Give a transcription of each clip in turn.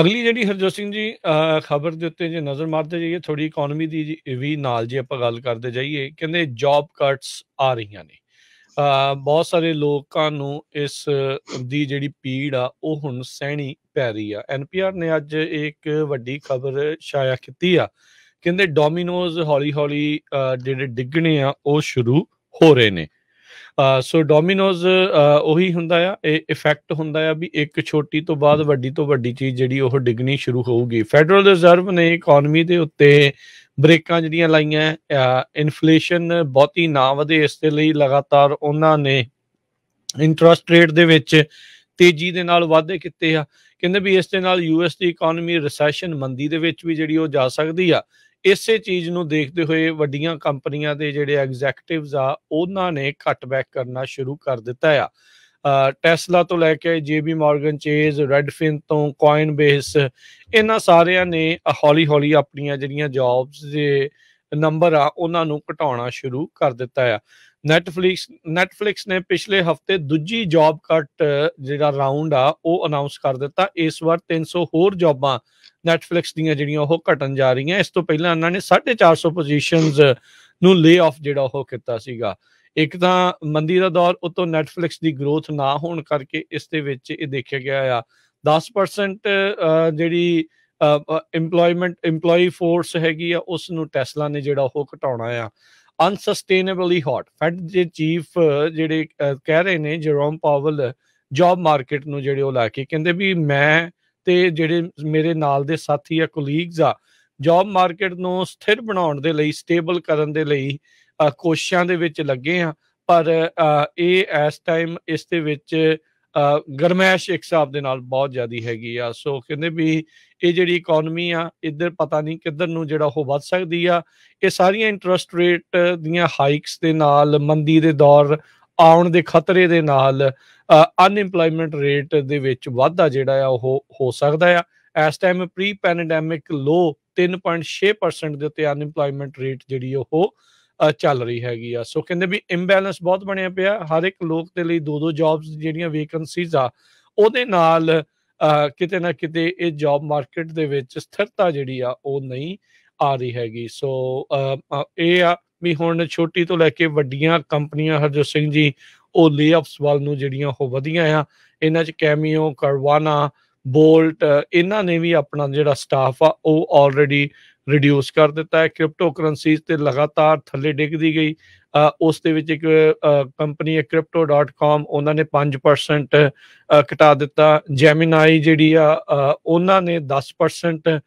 ਅਗਲੀ ਜਿਹੜੀ ਹਰਜੋਤ ਸਿੰਘ ਜੀ ਖਬਰ ਦੇ ਉੱਤੇ ਜੇ ਨਜ਼ਰ ਮਾਰਦੇ ਜਾਈਏ ਥੋੜੀ ਇਕਨੋਮੀ ਦੀ ਵੀ ਨਾਲ ਜੇ ਆਪਾਂ ਗੱਲ ਕਰਦੇ ਜਾਈਏ ਕਹਿੰਦੇ ਜੌਬ ਕੱਟਸ ਆ ਰਹੀਆਂ ਨੇ ਬਹੁਤ ਸਾਰੇ ਲੋਕਾਂ ਨੂੰ ਇਸ ਦੀ ਜਿਹੜੀ ਪੀੜ ਆ ਉਹ ਹੁਣ ਸਹਿਣੀ ਪੈ ਰਹੀ ਆ ਐਨਪੀਆਰ ਨੇ ਅੱਜ ਇੱਕ ਵੱਡੀ ਖਬਰ ਸ਼ਾਇਆ ਕੀਤੀ ਆ ਕਹਿੰਦੇ ਡੋਮਿਨੋਜ਼ ਹੌਲੀ-ਹੌਲੀ ਜਿਹੜੇ ਡਿੱਗਣੇ ਆ ਉਹ ਸ਼ੁਰੂ ਹੋ ਰਹੇ ਨੇ ਸੋ ਡੋਮਿਨੋਜ਼ ਉਹੀ ਹੁੰਦਾ ਆ ਇਹ ਇਫੈਕਟ ਹੁੰਦਾ ਆ ਵੀ ਇੱਕ ਛੋਟੀ ਤੋਂ ਬਾਅਦ ਵੱਡੀ ਤੋਂ ਵੱਡੀ ਚੀਜ਼ ਜਿਹੜੀ ਉਹ ਡਿਗਣੀ ਸ਼ੁਰੂ ਹੋਊਗੀ ਫੈਡਰਲ ਰਿਜ਼ਰਵ ਨੇ ਇਕਨੋਮੀ ਦੇ ਉੱਤੇ ਬ੍ਰੇਕਾਂ ਜਿਹੜੀਆਂ ਲਾਈਆਂ ਇਨਫਲੇਸ਼ਨ ਬਹੁਤੀ ਨਾ ਵਧੇ ਇਸ ਦੇ ਲਈ ਲਗਾਤਾਰ ਉਹਨਾਂ ਨੇ ਇੰਟਰਸਟ ਰੇਟ ਦੇ ਵਿੱਚ ਤੇਜ਼ੀ ਦੇ ਨਾਲ ਵਾਧੇ ਕੀਤੇ ਆ ਕਹਿੰਦੇ ਵੀ ਇਸ ਦੇ ਨਾਲ ਯੂਐਸ ਦੀ ਇਕਨੋਮੀ ਰੈਸੈਸ਼ਨ ਮੰਦੀ ਦੇ ਵਿੱਚ ਵੀ ਜਿਹੜੀ ਉਹ ਜਾ ਸਕਦੀ ਆ ਇਸੇ ਚੀਜ਼ ਨੂੰ ਦੇਖਦੇ ਹੋਏ ਵੱਡੀਆਂ ਕੰਪਨੀਆਂ ਦੇ ਜਿਹੜੇ ਐਗਜ਼ੈਕਟਿਵਸ ਆ ਉਹਨਾਂ ਨੇ ਕੱਟਬੈਕ ਕਰਨਾ ਸ਼ੁਰੂ ਕਰ ਦਿੱਤਾ ਆ ਟੈਸਲਾ ਤੋਂ ਲੈ ਕੇ ਜੀਬੀ ਮਾਰਗਨ ਚੇਜ਼ ਰੈਡਫਿਨ ਤੋਂ ਬੇਸ ਇਹਨਾਂ ਸਾਰਿਆਂ ਨੇ ਹੌਲੀ ਹੌਲੀ ਆਪਣੀਆਂ ਜਿਹੜੀਆਂ ਜੌਬਸ ਦੇ ਨੰਬਰ ਆ ਉਹਨਾਂ ਨੂੰ ਘਟਾਉਣਾ ਸ਼ੁਰੂ ਕਰ ਦਿੱਤਾ ਆ ਨੈਟਫਲਿਕਸ ਨੈਟਫਲਿਕਸ ਨੇ ਪਿਛਲੇ ਹਫਤੇ ਦੂਜੀ ਜੌਬ ਕੱਟ ਜਿਹੜਾ ਰਾਉਂਡ ਆ ਉਹ ਅਨਾਉਂਸ ਕਰ ਦਿੱਤਾ ਇਸ ਵਾਰ 300 ਹੋਰ ਜੌਬਾਂ ਨੈਟਫਲਿਕਸ ਦੀਆਂ ਜਿਹੜੀਆਂ ਉਹ ਘਟਣ ਜਾ ਰਹੀਆਂ ਇਸ ਤੋਂ ਪਹਿਲਾਂ ਉਹਨਾਂ ਨੇ 450 ਪੋਜੀਸ਼ਨਸ ਨੂੰ ਲੇ ਆਫ ਜਿਹੜਾ ਉਹ ਕੀਤਾ ਸੀਗਾ ਇੱਕ ਤਾਂ ਮੰਦੀ ਦਾ ਦੌਰ ਉਤੋਂ ਨੈਟਫਲਿਕਸ ਦੀ ਗਰੋਥ ਨਾ ਹੋਣ ਕਰਕੇ ਇਸ ਦੇ ਵਿੱਚ ਇਹ ਦੇਖਿਆ ਗਿਆ ਆ 10% ਜਿਹੜੀ ਇੰਪਲੋਇਮੈਂਟ ਇੰਪਲੋਈ ਫੋਰਸ ਹੈਗੀ ਆ ਉਸ ਨੂੰ ਟੈਸਲਾ ਨੇ ਜਿਹੜਾ ਉਹ ਘਟਾਉਣਾ ਆ ਅਨਸਸਟੇਨੇਬਲੀ ਹੌਟ ਫੈਡ ਦੇ ਚੀਫ ਜਿਹੜੇ ਕਹਿ ਰਹੇ ਨੇ ਜਰੋਮ ਪਾਵਲ ਜੌਬ ਮਾਰਕੀਟ ਨੂੰ ਜਿਹੜੇ ਉਹ ਲਾ ਕੇ ਕਹਿੰਦੇ ਵੀ ਮੈਂ ਤੇ ਜਿਹੜੇ ਮੇਰੇ ਨਾਲ ਦੇ ਸਾਥੀ ਆ ਕੋਲੀਗਸ ਆ ਜੌਬ ਮਾਰਕੀਟ ਨੂੰ ਸਥਿਰ ਬਣਾਉਣ ਦੇ ਲਈ ਸਟੇਬਲ ਕਰਨ ਦੇ ਲਈ ਕੋਸ਼ਿਸ਼ਾਂ ਦੇ ਵਿੱਚ ਲੱਗੇ ਆ ਪਰ ਇਹ ਇਸ ਟਾਈਮ ਇਸ ਦੇ ਵਿੱਚ ਗਰਮੈਸ਼ ਇੱਕ ਹਿਸਾਬ ਦੇ ਨਾਲ ਬਹੁਤ ਜ਼ਿਆਦੀ ਹੈਗੀ ਆ ਸੋ ਕਹਿੰਦੇ ਵੀ ਇਹ ਜਿਹੜੀ ਇਕਨੋਮੀ ਆ ਇੱਧਰ ਪਤਾ ਨਹੀਂ ਕਿੱਧਰ ਨੂੰ ਜਿਹੜਾ ਉਹ ਵੱਧ ਸਕਦੀ ਆ ਇਹ ਸਾਰੀਆਂ ਇੰਟਰਸਟ ਰੇਟ ਦੀਆਂ ਹਾਈਕਸ ਦੇ ਨਾਲ ਮੰਦੀ ਦੇ ਦੌਰ ਆਉਣ ਦੇ ਖਤਰੇ ਦੇ ਨਾਲ ਅਨਇੰਪਲੋਇਮੈਂਟ ਰੇਟ ਦੇ ਵਿੱਚ ਵਾਧਾ ਜਿਹੜਾ ਆ ਉਹ ਹੋ ਸਕਦਾ ਆ ਇਸ ਟਾਈਮ ਪ੍ਰੀ ਪੈਨਡੈਮਿਕ ਲੋ 3.6% ਦੇ ਉੱਤੇ ਅਨਇੰਪਲੋਇਮੈਂਟ ਰੇਟ ਜਿਹੜੀ ਉਹ ਚੱਲ ਰਹੀ ਹੈਗੀ ਆ ਸੋ ਕਹਿੰਦੇ ਵੀ ਇੰਬੈਲੈਂਸ ਬਹੁਤ ਬਣਿਆ ਪਿਆ ਹਰ ਇੱਕ ਲੋਕ ਦੇ ਲਈ ਦੋ ਦੋ ਜੌਬਸ ਜਿਹੜੀਆਂ ਵੈਕੈਂਸੀਜ਼ ਆ ਉਹਦੇ ਨਾਲ ਕਿਤੇ ਨਾ ਕਿਤੇ ਇਹ ਜੌਬ ਮਾਰਕੀਟ ਦੇ ਵਿੱਚ ਸਥਿਰਤਾ ਜਿਹੜੀ ਆ ਉਹ ਨਹੀਂ ਆ ਰਹੀ ਹੈਗੀ ਸੋ ਇਹ ਆ ਵੀ ਹੁਣ ਛੋਟੀ ਤੋਂ ਲੈ ਕੇ ਵੱਡੀਆਂ ਕੰਪਨੀਆਂ ਹਰਜੋਤ ਸਿੰਘ ਜੀ ਉਹ ਲੇਆਫਸ ਵੱਲ ਨੂੰ ਜਿਹੜੀਆਂ ਉਹ ਵਧੀਆਂ ਆ ਇਹਨਾਂ 'ਚ ਕੈਮੀਓ ਕਰਵਾਨਾ ਬੋਲਟ ਇਹਨਾਂ ਨੇ ਵੀ ਆਪਣਾ ਜਿਹੜਾ ਸਟਾਫ ਆ ਉਹ ਆਲਰੇਡੀ ਰਿਡਿਊਸ ਕਰ ਦਿੱਤਾ ਹੈ ਕ੍ਰਿਪਟੋ ਕਰੰਸੀਜ਼ ਤੇ ਲਗਾਤਾਰ ਥੱਲੇ ਡਿੱਗਦੀ ਗਈ ਉਸ ਦੇ ਵਿੱਚ ਇੱਕ ਕੰਪਨੀ ਹੈ crypto.com ਉਹਨਾਂ ਨੇ 5% ਘਟਾ ਦਿੱਤਾ ਜੈਮਿਨਾਈ ਜਿਹੜੀ ਆ ਉਹਨਾਂ ਨੇ 10%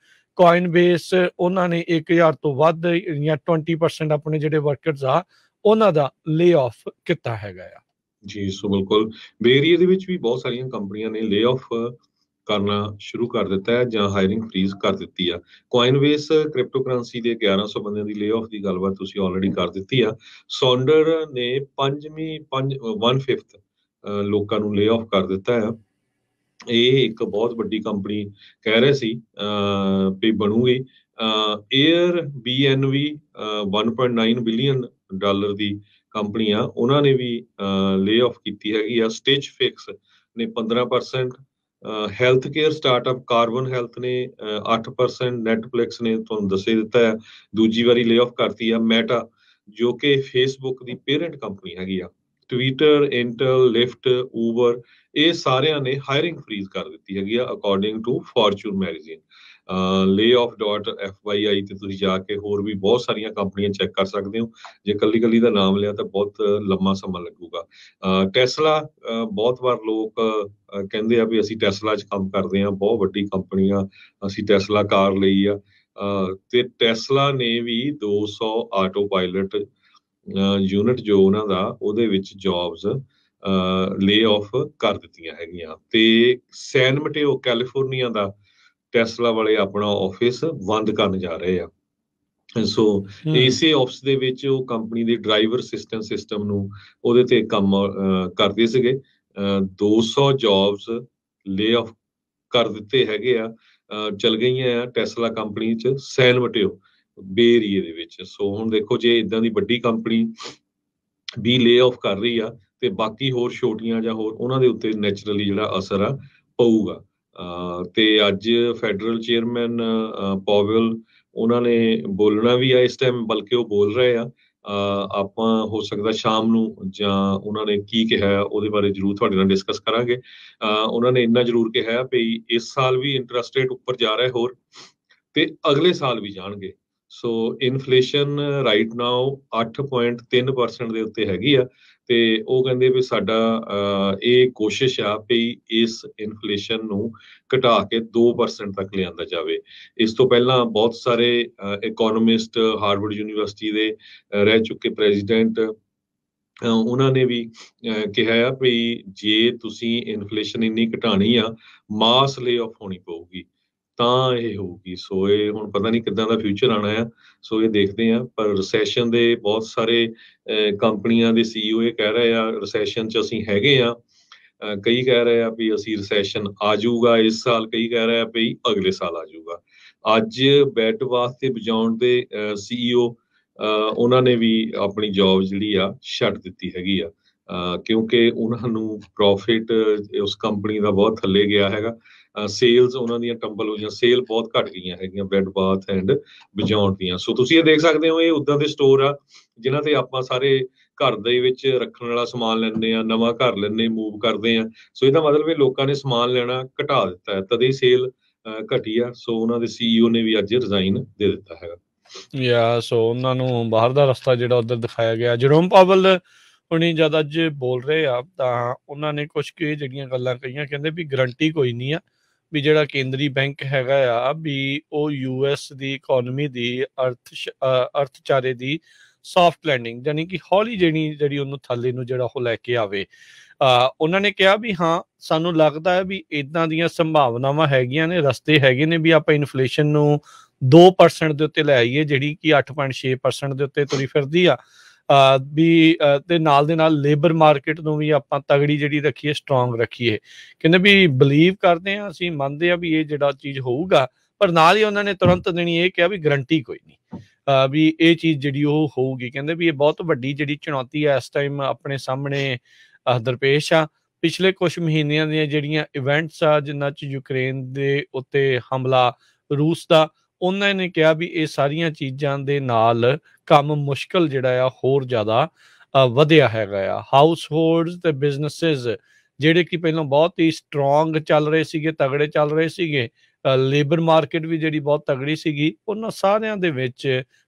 ਕੋਇਨਬੇਸ ਉਹਨਾਂ ਨੇ 1000 ਤੋਂ ਵੱਧ ਜਾਂ 20% ਆਪਣੇ ਜਿਹੜੇ ਵਰਕਰਸ ਆ ਉਹਨਾਂ ਦਾ ਲੇਆਫ ਕੀਤਾ ਹੈਗਾ ਜੀ ਸੋ ਬਿਲਕੁਲ ਬੇਰੀਏ ਦੇ ਵਿੱਚ ਵੀ ਬਹੁਤ ਸਾਰੀਆਂ ਕੰਪਨੀਆਂ ਨੇ ਲੇਆਫ ਕਰਨਾ ਸ਼ੁਰੂ ਕਰ ਦਿੱਤਾ ਹੈ ਜਾਂ ਹਾਇਰਿੰਗ ਫ੍ਰੀਜ਼ ਕਰ ਦਿੱਤੀ ਆ ਕੋਇਨਵੇਸ ਕ੍ਰਿਪਟੋਕਰੰਸੀ ਦੇ 1100 ਬੰਦਿਆਂ ਦੀ ਲੇਆਫ ਦੀ ਗੱਲਬਾਤ ਤੁਸੀਂ ਆਲਰੇਡੀ ਕਰ ਦਿੱਤੀ ਆ ਸੌਂਡਰ ਨੇ 5ਵੀਂ 1/5 ਲੋਕਾਂ ਨੂੰ ਲੇਆਫ ਕਰ ਦਿੱਤਾ ਹੈ ਇਹ ਇੱਕ ਬਹੁਤ ਵੱਡੀ ਕੰਪਨੀ ਕਹਿ ਰਹੇ ਸੀ ਵੀ ਬਣੂਗੀ 에ਅਰ BNV 1.9 ਬਿਲੀਅਨ ਡਾਲਰ ਦੀ ਕੰਪਨੀ ਆ ਉਹਨਾਂ ਨੇ ਵੀ ਲੇਆਫ ਕੀਤੀ ਹੈਗੀ ਆ ਸਟਿਚ ਫਿਕਸ ਨੇ 15% health care startup Carbon Health ਨੇ 8% ਨੈਟਫਲਿਕਸ ਨੇ ਤੁਹਾਨੂੰ ਦੱਸੇ ਦਿੱਤਾ ਹੈ ਦੂਜੀ ਵਾਰੀ ਲੇ ਆਫ ਕਰਤੀ ਆ ਮੈਟਾ ਜੋ ਕਿ ਫੇਸਬੁੱਕ ਦੀ ਪੇਰੈਂਟ ਕੰਪਨੀ ਹੈਗੀ ਆ ਟਵਿੱਟਰ ਇੰਟਲ ਲਿਫਟ ਊਬਰ ਇਹ ਸਾਰਿਆਂ ਨੇ ਹਾਇਰਿੰਗ ਫ੍ਰੀਜ਼ ਕਰ ਦਿੱਤੀ ਹੈਗੀ ਆ according to fortune magazine layoff.fyi ਤੇ ਤੁਸੀਂ ਜਾ ਕੇ ਹੋਰ ਵੀ ਬਹੁਤ ਸਾਰੀਆਂ ਕੰਪਨੀਆਂ ਚੈੱਕ ਕਰ ਸਕਦੇ ਹੋ ਜੇ ਕੱਲੀ ਕੱਲੀ ਦਾ ਨਾਮ ਲਿਆ ਤਾਂ ਬਹੁਤ ਲੰਮਾ ਸਮਾਂ ਲੱਗੂਗਾ ਟੈਸਲਾ ਬਹੁਤ ਵਾਰ ਲੋਕ ਕਹਿੰਦੇ ਆ ਵੀ ਅਸੀਂ ਟੈਸਲਾ 'ਚ ਕੰਮ ਕਰਦੇ ਆ ਬਹੁਤ ਵੱਡੀ ਕੰਪਨੀ ਆ ਅਸੀਂ ਟੈਸਲਾ ਕਾਰ ਲਈ ਆ ਤੇ ਟੈਸਲਾ ਨੇ ਵੀ 200 ਆਟੋ ਪਾਇਲਟ ਯੂਨਿਟ ਜੋ ਉਹਨਾਂ ਦਾ ਉਹਦੇ ਵਿੱਚ ਜੌਬਸ ਲੇ ਆਫ ਕਰ ਦਿੱਤੀਆਂ ਹੈਗੀਆਂ ਤੇ ਸੈਨ ਮਟੇਓ ਕੈਲੀਫੋਰਨੀਆ ਦਾ ਟੈਸਲਾ ਵਾਲੇ ਆਪਣਾ ਆਫਿਸ ਬੰਦ ਕਰਨ ਜਾ ਰਹੇ ਆ ਸੋ ਇਸੇ ਆਫਿਸ ਦੇ ਵਿੱਚ ਉਹ ਕੰਪਨੀ ਦੇ ਡਰਾਈਵਰ ਸਿਸਟਮ ਸਿਸਟਮ ਨੂੰ ਉਹਦੇ ਤੇ ਕੰਮ ਕਰਦੇ ਸੀਗੇ 200 ਜੌਬਸ ਲੇ ਆਫ ਕਰ ਦਿੱਤੇ ਹੈਗੇ ਆ ਚਲ ਗਈਆਂ ਆ ਟੈਸਲਾ ਕੰਪਨੀ ਚ ਸੈਨ ਮਟਿਓ ਬੇਰੀਏ ਦੇ ਵਿੱਚ ਸੋ ਹੁਣ ਦੇਖੋ ਜੇ ਇਦਾਂ ਦੀ ਵੱਡੀ ਕੰਪਨੀ ਵੀ ਲੇ ਆਫ ਕਰ ਰਹੀ ਆ ਤੇ ਬਾਕੀ ਹੋਰ ਛੋਟੀਆਂ ਜਾਂ ਹੋਰ ਉਹਨਾਂ ਦੇ ਉੱਤੇ ਨੇਚਰਲੀ ਜਿਹੜਾ ਅਸਰ ਆ ਪਊਗਾ ਤੇ ਅੱਜ ਫੈਡਰਲ ਚੇਅਰਮੈਨ ਪਾਵਲ ਉਹਨਾਂ ਨੇ ਬੋਲਣਾ ਵੀ ਆ ਇਸ ਟਾਈਮ ਬਲਕਿ ਉਹ ਬੋਲ ਰਹੇ ਆ ਆਪਾਂ ਹੋ ਸਕਦਾ ਸ਼ਾਮ ਨੂੰ ਜਾਂ ਉਹਨਾਂ ਨੇ ਕੀ ਕਿਹਾ ਉਹਦੇ ਬਾਰੇ ਜਰੂਰ ਤੁਹਾਡੇ ਨਾਲ ਡਿਸਕਸ ਕਰਾਂਗੇ ਉਹਨਾਂ ਨੇ ਇੰਨਾ ਜਰੂਰ ਕਿਹਾ ਵੀ ਇਸ ਸਾਲ ਵੀ ਇੰਟਰਸਟ ਰੇਟ ਉੱਪਰ ਜਾ ਰਿਹਾ ਹੋਰ ਤੇ ਅਗਲੇ ਸਾਲ ਵੀ ਜਾਣਗੇ ਸੋ ਇਨਫਲੇਸ਼ਨ ਰਾਈਟ ਨਾਓ 8.3% ਦੇ ਉੱਤੇ ਹੈਗੀ ਆ ਤੇ ਉਹ ਕਹਿੰਦੇ ਵੀ ਸਾਡਾ ਇਹ ਕੋਸ਼ਿਸ਼ ਆ ਵੀ ਇਸ ਇਨਫਲੇਸ਼ਨ ਨੂੰ ਘਟਾ ਕੇ 2% ਤੱਕ ਲਿਆਂਦਾ ਜਾਵੇ ਇਸ ਤੋਂ ਪਹਿਲਾਂ ਬਹੁਤ ਸਾਰੇ ਇਕਨੋਮਿਸਟ ਹਾਰਵਰਡ ਯੂਨੀਵਰਸਿਟੀ ਦੇ ਰਹਿ ਚੁੱਕੇ ਪ੍ਰੈਜ਼ੀਡੈਂਟ ਉਹਨਾਂ ਨੇ ਵੀ ਕਿਹਾ ਆ ਵੀ ਜੇ ਤੁਸੀਂ ਇਨਫਲੇਸ਼ਨ ਇੰਨੀ ਘਟਾਣੀ ਆ ਮਾਸ ਲੇ ਆਫ ਹੋਣੀ ਪਊਗੀ ਤਾਂ ਇਹ ਹੋਊਗੀ ਸੋ ਇਹ ਹੁਣ ਪਤਾ ਨਹੀਂ ਕਿੱਦਾਂ ਦਾ ਫਿਊਚਰ ਆਣਾ ਆ ਸੋ ਇਹ ਦੇਖਦੇ ਆ ਪਰ ਰੈਸੈਸ਼ਨ ਦੇ ਬਹੁਤ ਸਾਰੇ ਕੰਪਨੀਆਂ ਦੇ ਸੀਈਓ e ਇਹ ਕਹਿ ਰਹੇ ਆ ਰੈਸੈਸ਼ਨ 'ਚ ਅਸੀਂ ਹੈਗੇ ਆ ਕਈ ਕਹਿ ਰਹੇ ਆ ਵੀ ਅਸੀਂ ਰੈਸੈਸ਼ਨ ਆ ਜਾਊਗਾ ਇਸ ਸਾਲ ਕਈ ਕਹਿ ਰਹੇ ਆ ਵੀ ਅਗਲੇ ਸਾਲ ਆ ਜਾਊਗਾ ਅੱਜ ਬੈਟ ਵਾਸਤੇ ਬਜਾਉਣ ਦੇ ਸੀਈਓ e ਉਹਨਾਂ ਨੇ ਵੀ ਆਪਣੀ ਜੌਬ ਜਿਹੜੀ ਆ ਛੱਡ ਦਿੱਤੀ ਹੈਗੀ ਆ ਕਿਉਂਕਿ ਉਹਨਾਂ ਨੂੰ ਪ੍ਰੋਫਿਟ ਉਸ ਕੰਪਨੀ ਦਾ ਬਹੁਤ ਥੱਲੇ ਗਿਆ ਹੈਗਾ ਸੇਲਸ ਉਹਨਾਂ ਦੀਆਂ ਟੰਬਲ ਜਾਂ ਸੇਲ ਬਹੁਤ ਘਟ ਗਈਆਂ ਹੈਗੀਆਂ ਬੈਡ ਬਾਥ ਐਂਡ ਬਿਜੌਂਟ ਦੀਆਂ ਸੋ ਤੁਸੀਂ ਇਹ ਦੇਖ ਸਕਦੇ ਹੋ ਇਹ ਉਦਾਂ ਦੇ ਸਟੋਰ ਆ ਜਿਨ੍ਹਾਂ ਤੇ ਆਪਾਂ ਸਾਰੇ ਘਰ ਦੇ ਵਿੱਚ ਰੱਖਣ ਵਾਲਾ ਸਮਾਨ ਲੈਂਦੇ ਆ ਨਵਾਂ ਘਰ ਲੈਣੇ ਮੂਵ ਕਰਦੇ ਆ ਸੋ ਇਹਦਾ ਮਤਲਬ ਇਹ ਲੋਕਾਂ ਨੇ ਸਮਾਨ ਲੈਣਾ ਘਟਾ ਦਿੱਤਾ ਹੈ ਤਦੇ ਸੇਲ ਘਟੀ ਆ ਸੋ ਉਹਨਾਂ ਦੇ ਸੀਈਓ ਨੇ ਵੀ ਅੱਜ ਰਿਜ਼ਾਈਨ ਦੇ ਦਿੱਤਾ ਹੈਗਾ ਯਾ ਸੋ ਉਹਨਾਂ ਨੂੰ ਬਾਹਰ ਦਾ ਰਸਤਾ ਜਿਹੜਾ ਉਧਰ ਦਿਖਾਇਆ ਗਿਆ ਜਰੋਮ ਪਾਵਲ ਹੁਣੀ ਜਦ ਅੱਜ ਬੋਲ ਰਹੇ ਆ ਤਾਂ ਉਹਨਾਂ ਨੇ ਕੁਝ ਕਿ ਜਿਹੜੀਆਂ ਗੱਲਾਂ ਕਹੀਆਂ ਕਹਿੰਦੇ ਵੀ ਗਰੰਟੀ ਕੋਈ ਨਹੀਂ ਆ ਵੀ ਜਿਹੜਾ ਕੇਂਦਰੀ ਬੈਂਕ ਹੈਗਾ ਆ ਵੀ ਉਹ ਯੂਐਸ ਦੀ ਇਕਨੋਮੀ ਦੀ ਅਰਥ ਅਰਥਚਾਰੇ ਦੀ ਸੌਫਟ ਲੈਂਡਿੰਗ ਯਾਨੀ ਕਿ ਹੌਲੀ ਜਿਹੜੀ ਜਿਹੜੀ ਉਹਨੂੰ ਥੱਲੇ ਨੂੰ ਜਿਹੜਾ ਉਹ ਲੈ ਕੇ ਆਵੇ ਉਹਨਾਂ ਨੇ ਕਿਹਾ ਵੀ ਹਾਂ ਸਾਨੂੰ ਲੱਗਦਾ ਹੈ ਵੀ ਇਦਾਂ ਦੀਆਂ ਸੰਭਾਵਨਾਵਾਂ ਹੈਗੀਆਂ ਨੇ ਰਸਤੇ ਹੈਗੇ ਨੇ ਵੀ ਆਪਾਂ ਇਨਫਲੇਸ਼ਨ ਨੂੰ 2% ਦੇ ਉੱਤੇ ਲੈ ਆਈਏ ਜਿਹੜੀ ਕਿ 8.6% ਦੇ ਉੱਤੇ ਤੁਰੀ ਫਿਰਦੀ ਆ ਵੀ ਤੇ ਨਾਲ ਦੇ ਨਾਲ ਲੇਬਰ ਮਾਰਕੀਟ ਨੂੰ ਵੀ ਆਪਾਂ ਤਗੜੀ ਜਿਹੜੀ ਰੱਖੀਏ ਸਟਰੋਂਗ ਰੱਖੀਏ ਕਹਿੰਦੇ ਵੀ ਬਲੀਵ ਕਰਦੇ ਆ ਅਸੀਂ ਮੰਨਦੇ ਆ ਵੀ ਇਹ ਜਿਹੜਾ ਚੀਜ਼ ਹੋਊਗਾ ਪਰ ਨਾਲ ਹੀ ਉਹਨਾਂ ਨੇ ਤੁਰੰਤ ਦੇਣੀ ਇਹ ਕਿਹਾ ਵੀ ਗਰੰਟੀ ਕੋਈ ਨਹੀਂ ਵੀ ਇਹ ਚੀਜ਼ ਜਿਹੜੀ ਉਹ ਹੋਊਗੀ ਕਹਿੰਦੇ ਵੀ ਇਹ ਬਹੁਤ ਵੱਡੀ ਜਿਹੜੀ ਚੁਣੌਤੀ ਹੈ ਇਸ ਟਾਈਮ ਆਪਣੇ ਸਾਹਮਣੇ ਦਰਪੇਸ਼ ਆ ਪਿਛਲੇ ਕੁਝ ਮਹੀਨਿਆਂ ਦੀਆਂ ਜਿਹੜੀਆਂ ਇਵੈਂਟਸ ਆ ਜਿੰਨਾ 'ਚ ਯੂਕਰੇਨ ਦੇ ਉੱਤੇ ਹਮਲਾ ਰੂਸ ਦਾ ਉਹਨਾਂ ਨੇ ਕਿਹਾ ਵੀ ਇਹ ਸਾਰੀਆਂ ਚੀਜ਼ਾਂ ਦੇ ਨਾਲ ਕੰਮ ਮੁਸ਼ਕਲ ਜਿਹੜਾ ਆ ਹੋਰ ਜ਼ਿਆਦਾ ਵਧਿਆ ਹੈਗਾ ਆ ਹਾਊਸ ਹੋਲਡਸ ਤੇ ਬਿਜ਼ਨੈਸਸ ਜਿਹੜੇ ਕਿ ਪਹਿਲਾਂ ਬਹੁਤ ਹੀ ਸਟਰੋਂਗ ਚੱਲ ਰਹੇ ਸੀਗੇ ਤਗੜੇ ਚੱਲ ਰਹੇ ਸੀਗੇ ਲੇਬਰ ਮਾਰਕੀਟ ਵੀ ਜਿਹੜੀ ਬਹੁਤ ਤਗੜੀ ਸੀਗੀ ਉਹਨਾਂ ਸਾਰਿਆਂ ਦੇ ਵਿੱਚ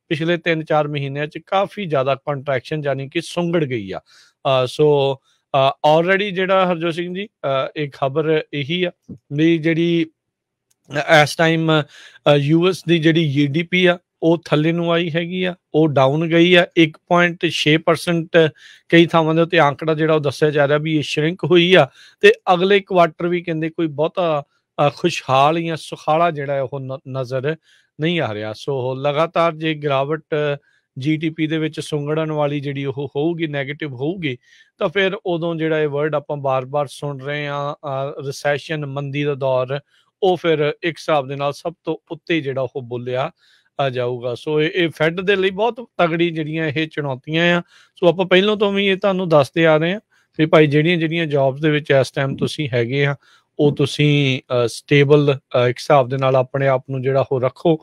ਪਿਛਲੇ 3-4 ਮਹੀਨਿਆਂ 'ਚ ਕਾਫੀ ਜ਼ਿਆਦਾ ਕੰਟਰੈਕਸ਼ਨ ਜਾਨੀ ਕਿ ਸੁੰਗੜ ਗਈ ਆ ਸੋ ਆਲਰੇਡੀ ਜਿਹੜਾ ਹਰਜੋਤ ਸਿੰਘ ਜੀ ਇਹ ਖਬਰ ਇਹੀ ਆ ਵੀ ਜਿਹੜੀ ਇਸ ਟਾਈਮ ਯੂਐਸ ਦੀ ਜਿਹੜੀ ਜੀਡੀਪੀ ਆ ਉਹ ਥੱਲੇ ਨੂੰ ਆਈ ਹੈਗੀ ਆ ਉਹ ਡਾਊਨ ਗਈ ਆ 1.6% ਕਈ ਥਾਵਾਂ ਦੇ ਉੱਤੇ ਅੰਕੜਾ ਜਿਹੜਾ ਉਹ ਦੱਸਿਆ ਜਾ ਰਿਹਾ ਵੀ ਇਹ ਸ਼ਰਿੰਕ ਹੋਈ ਆ ਤੇ ਅਗਲੇ ਕੁਆਟਰ ਵੀ ਕਹਿੰਦੇ ਕੋਈ ਬਹੁਤਾ ਖੁਸ਼ਹਾਲ ਜਾਂ ਸੁਖਾਲਾ ਜਿਹੜਾ ਉਹ ਨਜ਼ਰ ਨਹੀਂ ਆ ਰਿਹਾ ਸੋ ਲਗਾਤਾਰ ਜੇ ਗਿਰਾਵਟ ਜੀਡੀਪੀ ਦੇ ਵਿੱਚ ਸੁੰਗੜਨ ਵਾਲੀ ਜਿਹੜੀ ਉਹ ਹੋਊਗੀ 네ਗੇਟਿਵ ਹੋਊਗੀ ਤਾਂ ਫਿਰ ਉਦੋਂ ਜਿਹੜਾ ਇਹ ਵਰਡ ਆਪਾਂ ਬਾਰ-ਬਾਰ ਸੁਣ ਰਹੇ ਆ ਰਿਸੈਸ਼ਨ ਮੰਦੀ ਦਾ ਦੌਰ ਉਹ ਫਿਰ ਇੱਕ ਹਿਸਾਬ ਦੇ ਨਾਲ ਸਭ ਤੋਂ ਉੱਤੇ ਜਿਹੜਾ ਉਹ ਬੋਲਿਆ ਆ ਜਾਊਗਾ ਸੋ ਇਹ ਫੈਡ ਦੇ ਲਈ ਬਹੁਤ ਤਗੜੀ ਜਿਹੜੀਆਂ ਇਹ ਚੁਣੌਤੀਆਂ ਆ ਸੋ ਆਪਾਂ ਪਹਿਲਾਂ ਤੋਂ ਵੀ ਇਹ ਤੁਹਾਨੂੰ ਦੱਸਦੇ ਆ ਰਹੇ ਆ ਵੀ ਭਾਈ ਜਿਹੜੀਆਂ ਜਿਹੜੀਆਂ ਜੌਬਸ ਦੇ ਵਿੱਚ ਇਸ ਟਾਈਮ ਤੁਸੀਂ ਹੈਗੇ ਆ ਉਹ ਤੁਸੀਂ ਸਟੇਬਲ ਇੱਕ ਹਿਸਾਬ ਦੇ ਨਾਲ ਆਪਣੇ ਆਪ ਨੂੰ ਜਿਹੜਾ ਉਹ ਰੱਖੋ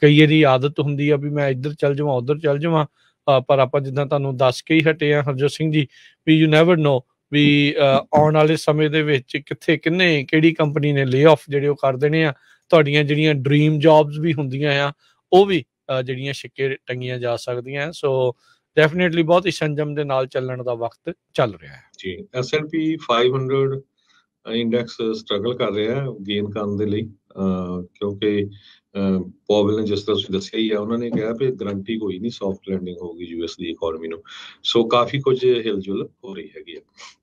ਕਈ ਇਹਦੀ ਆਦਤ ਹੁੰਦੀ ਆ ਵੀ ਮੈਂ ਇੱਧਰ ਚੱਲ ਜਾਵਾਂ ਉੱਧਰ ਚੱਲ ਜਾਵਾਂ ਪਰ ਆਪਾਂ ਜਿੱਦਾਂ ਤੁਹਾਨੂੰ ਦੱਸ ਕੇ ਹੀ ਹਟੇ ਆ ਹਰਜੋਤ ਸਿੰਘ ਜੀ ਵੀ ਯੂ ਨੈਵਰ ਨੋ ਵੀ ਆਉਣ ਵਾਲੇ ਸਮੇਂ ਦੇ ਵਿੱਚ ਕਿੱਥੇ ਕਿੰਨੇ ਕਿਹੜੀ ਕੰਪਨੀ ਨੇ ਲੇਆਫ ਜਿਹੜੇ ਉਹ ਕਰ ਦੇਣੇ ਆ ਤੁਹਾਡੀਆਂ ਜਿਹੜੀਆਂ ਡ੍ਰੀਮ ਜੌਬਸ ਵੀ ਹੁੰਦੀਆਂ ਆ ਉਹ ਵੀ ਜਿਹੜੀਆਂ ਛਿੱਕੇ ਟੰਗੀਆਂ ਜਾ ਸਕਦੀਆਂ ਸੋ ਡੈਫੀਨਿਟਲੀ ਬਹੁਤ ਹੀ ਸੰਜਮ ਦੇ ਨਾਲ ਚੱਲਣ ਦਾ ਵਕਤ ਚੱਲ ਰਿਹਾ ਹੈ ਜੀ S&P 500 ਇੰਡੈਕਸ ਸਟਰਗਲ ਕਰ ਰਿਹਾ ਹੈ ਗੇਨ ਕਰਨ ਦੇ ਲਈ ਕਿਉਂਕਿ ਪਾਵਲ ਨੇ ਜਿਸ ਤਰ੍ਹਾਂ ਤੁਸੀਂ ਦੱਸਿਆ ਹੀ ਆ ਉਹਨਾਂ ਨੇ ਕਿਹਾ ਕਿ ਗਰੰਟੀ ਕੋਈ ਨਹੀਂ ਸੌਫਟ ਲੈਂਡਿੰਗ ਹੋਊਗੀ ਯੂਐਸ ਦੀ ਇਕਨੋਮੀ ਨੂੰ ਸੋ ਕਾਫੀ ਕੁਝ ਹਿਲਜੁਲ ਹੋ ਰਹੀ ਹੈਗੀ ਆ